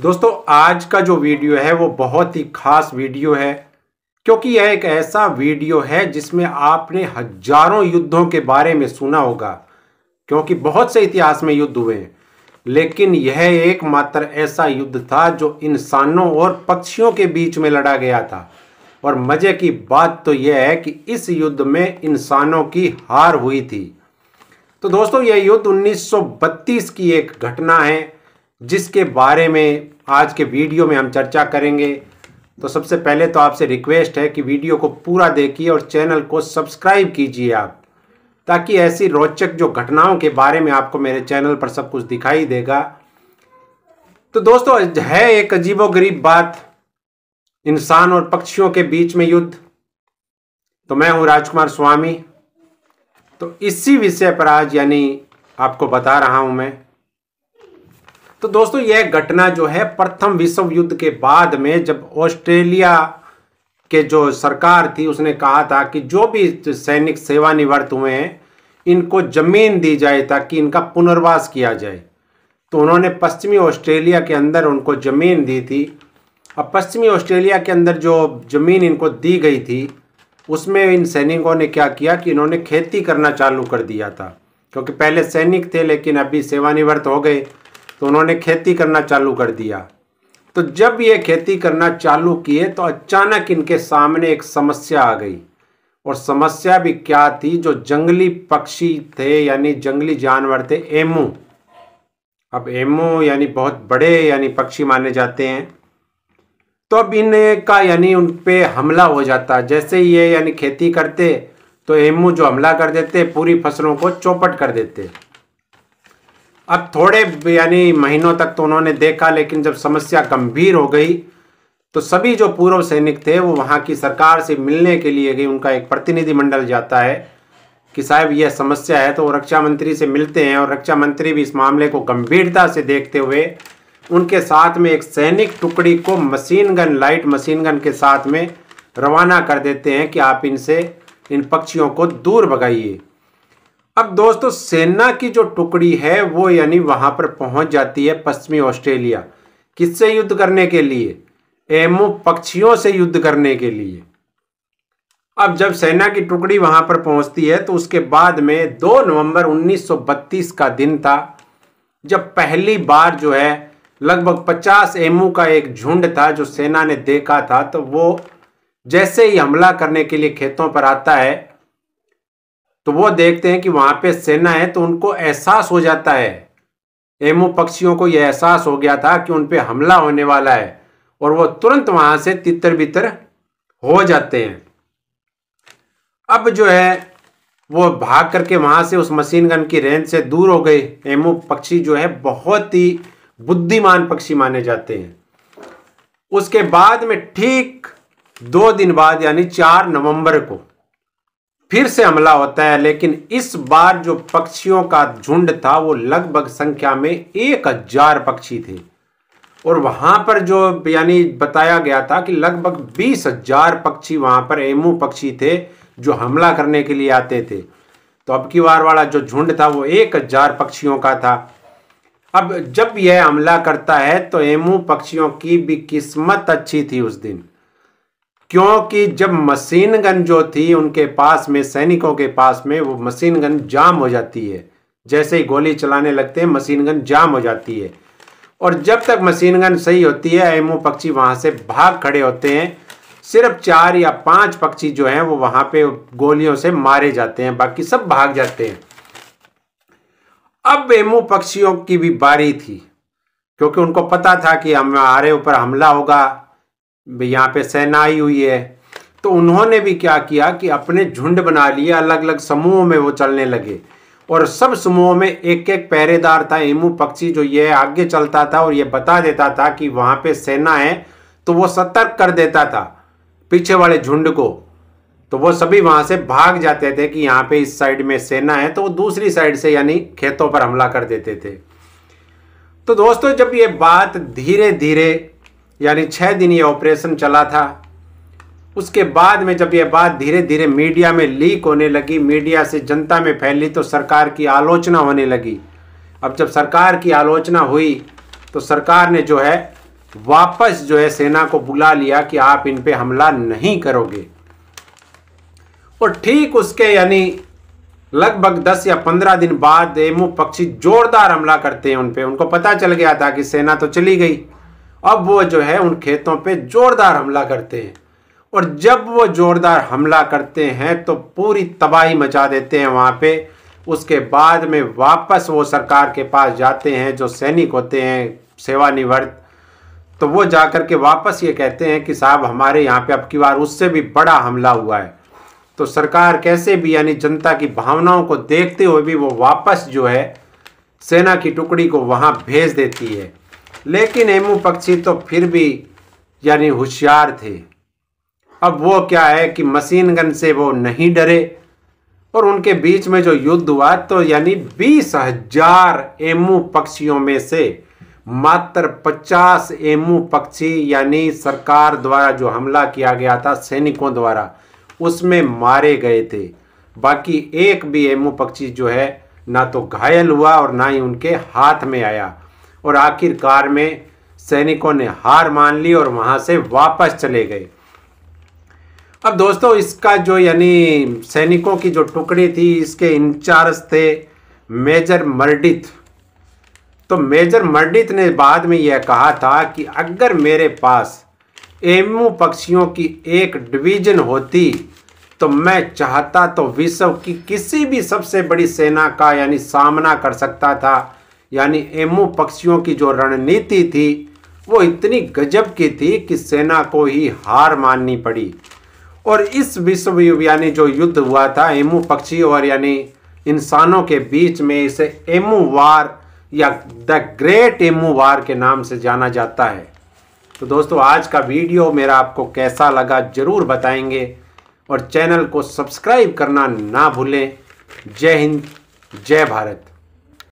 दोस्तों आज का जो वीडियो है वो बहुत ही खास वीडियो है क्योंकि यह एक ऐसा वीडियो है जिसमें आपने हजारों युद्धों के बारे में सुना होगा क्योंकि बहुत से इतिहास में युद्ध हुए हैं लेकिन यह एकमात्र ऐसा युद्ध था जो इंसानों और पक्षियों के बीच में लड़ा गया था और मज़े की बात तो यह है कि इस युद्ध में इंसानों की हार हुई थी तो दोस्तों यह युद्ध 1932 की एक घटना है जिसके बारे में आज के वीडियो में हम चर्चा करेंगे तो सबसे पहले तो आपसे रिक्वेस्ट है कि वीडियो को पूरा देखिए और चैनल को सब्सक्राइब कीजिए आप ताकि ऐसी रोचक जो घटनाओं के बारे में आपको मेरे चैनल पर सब कुछ दिखाई देगा तो दोस्तों है एक अजीबोगरीब बात इंसान और पक्षियों के बीच में युद्ध तो मैं हूं राजकुमार स्वामी तो इसी विषय पर आज यानी आपको बता रहा हूं मैं तो दोस्तों यह घटना जो है प्रथम विश्व युद्ध के बाद में जब ऑस्ट्रेलिया के जो सरकार थी उसने कहा था कि जो भी सैनिक सेवानिवृत्त हुए हैं इनको जमीन दी जाए ताकि इनका पुनर्वास किया जाए तो उन्होंने पश्चिमी ऑस्ट्रेलिया के अंदर उनको ज़मीन दी थी अब पश्चिमी ऑस्ट्रेलिया के अंदर जो ज़मीन इनको दी गई थी उसमें इन सैनिकों ने क्या किया कि इन्होंने खेती करना चालू कर दिया था क्योंकि पहले सैनिक थे लेकिन अभी सेवानिवृत्त हो गए तो उन्होंने खेती करना चालू कर दिया तो जब ये खेती करना चालू किए तो अचानक इनके सामने एक समस्या आ गई और समस्या भी क्या थी जो जंगली पक्षी थे यानी जंगली जानवर थे एमू अब एमू यानी बहुत बड़े यानी पक्षी माने जाते हैं तो अब इनका यानी उन पर हमला हो जाता जैसे ये यानी खेती करते तो एमू जो हमला कर देते पूरी फसलों को चौपट कर देते अब थोड़े यानी महीनों तक तो उन्होंने देखा लेकिन जब समस्या गंभीर हो गई तो सभी जो पूर्व सैनिक थे वो वहाँ की सरकार से मिलने के लिए गई उनका एक प्रतिनिधिमंडल जाता है कि साहब यह समस्या है तो वो रक्षा मंत्री से मिलते हैं और रक्षा मंत्री भी इस मामले को गंभीरता से देखते हुए उनके साथ में एक सैनिक टुकड़ी को machine gun light machine gun के साथ में रवाना कर देते हैं कि आप इनसे इन पक्षियों को दूर भगाइए अब दोस्तों सेना की जो टुकड़ी है वो यानी वहां पर पहुंच जाती है पश्चिमी ऑस्ट्रेलिया किससे युद्ध करने के लिए एमओ पक्षियों से युद्ध करने के लिए अब जब सेना की टुकड़ी वहां पर पहुंचती है तो उसके बाद में 2 नवंबर 1932 का दिन था जब पहली बार जो है लगभग 50 एमओ का एक झुंड था जो सेना ने देखा था तो वो जैसे ही हमला करने के लिए खेतों पर आता है तो वो देखते हैं कि वहां पे सेना है तो उनको एहसास हो जाता है एमओ पक्षियों को यह एहसास हो गया था कि उन पर हमला होने वाला है और वो तुरंत वहां से तितर बितर हो जाते हैं अब जो है वो भाग करके वहां से उस मशीन गन की रेंज से दूर हो गए एमओ पक्षी जो है बहुत ही बुद्धिमान पक्षी माने जाते हैं उसके बाद में ठीक दो दिन बाद यानी चार नवंबर को फिर से हमला होता है लेकिन इस बार जो पक्षियों का झुंड था वो लगभग संख्या में एक हजार पक्षी थे और वहां पर जो यानी बताया गया था कि लगभग बीस हजार पक्षी वहां पर एमू पक्षी थे जो हमला करने के लिए आते थे तो अब की बार वाला जो झुंड था वो एक हजार पक्षियों का था अब जब यह हमला करता है तो एमू पक्षियों की भी किस्मत अच्छी थी उस दिन क्योंकि जब मशीन गन जो थी उनके पास में सैनिकों के पास में वो मशीन गन जाम हो जाती है जैसे ही गोली चलाने लगते हैं मशीन गन जाम हो जाती है और जब तक मशीन गन सही होती है एमओ पक्षी वहाँ से भाग खड़े होते हैं सिर्फ चार या पांच पक्षी जो हैं वो वहाँ पे गोलियों से मारे जाते हैं बाकी सब भाग जाते हैं अब एमओ पक्षियों की भी बारी थी क्योंकि उनको पता था कि हमारे ऊपर हमला होगा यहाँ पे सेना आई हुई है तो उन्होंने भी क्या किया कि अपने झुंड बना लिए अलग अलग समूहों में वो चलने लगे और सब समूहों में एक एक पहरेदार था एमू पक्षी जो ये आगे चलता था और ये बता देता था कि वहाँ पे सेना है तो वो सतर्क कर देता था पीछे वाले झुंड को तो वो सभी वहाँ से भाग जाते थे कि यहाँ पे इस साइड में सेना है तो वो दूसरी साइड से यानी खेतों पर हमला कर देते थे तो दोस्तों जब ये बात धीरे धीरे यानी छः दिन ये ऑपरेशन चला था उसके बाद में जब ये बात धीरे धीरे मीडिया में लीक होने लगी मीडिया से जनता में फैली तो सरकार की आलोचना होने लगी अब जब सरकार की आलोचना हुई तो सरकार ने जो है वापस जो है सेना को बुला लिया कि आप इन पे हमला नहीं करोगे और ठीक उसके यानी लगभग 10 या 15 दिन बाद एमू पक्षी जोरदार हमला करते हैं उन पे उनको पता चल गया था कि सेना तो चली गई अब वो जो है उन खेतों पे जोरदार हमला करते हैं और जब वो जोरदार हमला करते हैं तो पूरी तबाही मचा देते हैं वहाँ पे उसके बाद में वापस वो सरकार के पास जाते हैं जो सैनिक होते हैं सेवानिवृत्त तो वो जा कर के वापस ये कहते हैं कि साहब हमारे यहाँ पे अब की बार उससे भी बड़ा हमला हुआ है तो सरकार कैसे भी यानी जनता की भावनाओं को देखते हुए भी वो वापस जो है सेना की टुकड़ी को वहाँ भेज देती है लेकिन हेमू पक्षी तो फिर भी यानी होशियार थे अब वो क्या है कि मशीन गन से वो नहीं डरे और उनके बीच में जो युद्ध हुआ तो यानी बीस हजार एमू पक्षियों में से मात्र पचास एमू पक्षी यानी सरकार द्वारा जो हमला किया गया था सैनिकों द्वारा उसमें मारे गए थे बाकी एक भी एमू पक्षी जो है ना तो घायल हुआ और ना ही उनके हाथ में आया और आखिरकार में सैनिकों ने हार मान ली और वहाँ से वापस चले गए अब दोस्तों इसका जो यानी सैनिकों की जो टुकड़ी थी इसके इंचार्ज थे मेजर मर्डित तो मेजर मर्डित ने बाद में यह कहा था कि अगर मेरे पास एमू पक्षियों की एक डिवीजन होती तो मैं चाहता तो विश्व की किसी भी सबसे बड़ी सेना का यानी सामना कर सकता था यानी एमओ पक्षियों की जो रणनीति थी वो इतनी गजब की थी कि सेना को ही हार माननी पड़ी और इस विश्व यानी जो युद्ध हुआ था एमू पक्षी और यानी इंसानों के बीच में इसे एमू वार या द ग्रेट एमू वार के नाम से जाना जाता है तो दोस्तों आज का वीडियो मेरा आपको कैसा लगा ज़रूर बताएंगे और चैनल को सब्सक्राइब करना ना भूलें जय हिंद जय भारत